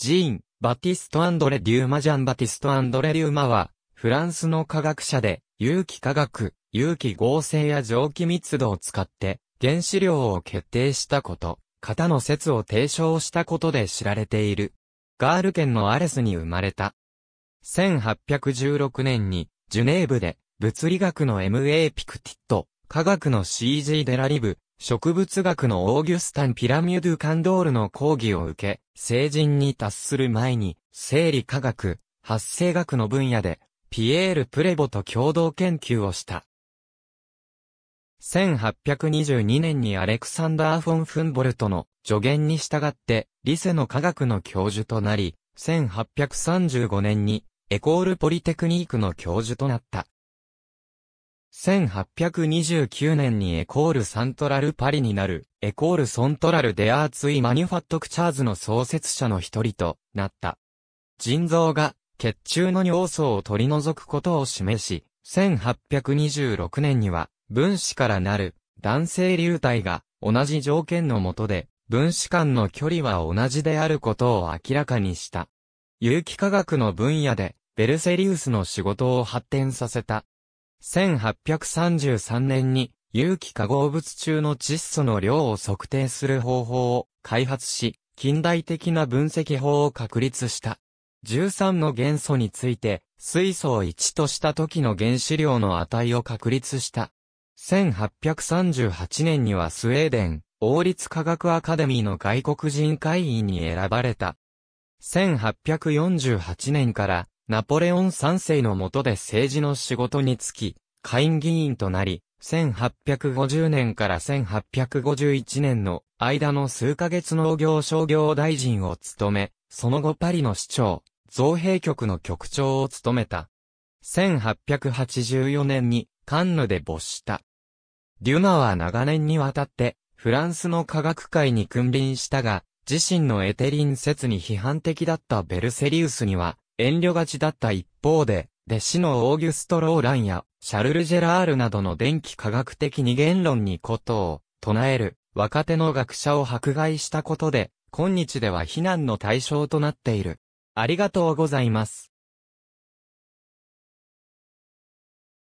ジーン、バティスト・アンドレ・デューマ・ジャン・バティスト・アンドレ・デューマは、フランスの科学者で、有機化学、有機合成や蒸気密度を使って、原子量を決定したこと、型の説を提唱したことで知られている。ガール県のアレスに生まれた。1816年に、ジュネーブで、物理学の M.A. ピクティット、科学の C.G. デラリブ、植物学のオーギュスタン・ピラミュドゥ・カンドールの講義を受け、成人に達する前に、生理科学、発生学の分野で、ピエール・プレボと共同研究をした。1822年にアレクサンダー・フォン・フンボルトの助言に従って、リセの科学の教授となり、1835年に、エコール・ポリテクニークの教授となった。1829年にエコールサントラルパリになる、エコールソントラルデアーツイマニュファットクチャーズの創設者の一人となった。腎臓が血中の尿素を取り除くことを示し、1826年には分子からなる男性流体が同じ条件の下で分子間の距離は同じであることを明らかにした。有機化学の分野でベルセリウスの仕事を発展させた。1833年に有機化合物中の窒素の量を測定する方法を開発し、近代的な分析法を確立した。13の元素について、水素を1とした時の原子量の値を確立した。1838年にはスウェーデン、王立科学アカデミーの外国人会員に選ばれた。1848年からナポレオン三世の下で政治の仕事に就き、下院議員となり、1850年から1851年の間の数ヶ月農業商業大臣を務め、その後パリの市長、造幣局の局長を務めた。1884年にカンヌで没した。デュマは長年にわたってフランスの科学界に君臨したが、自身のエテリン説に批判的だったベルセリウスには遠慮がちだった一方で、弟子のオーギュスト・ローランや、シャルル・ジェラールなどの電気科学的二元論にことを、唱える、若手の学者を迫害したことで、今日では非難の対象となっている。ありがとうございます。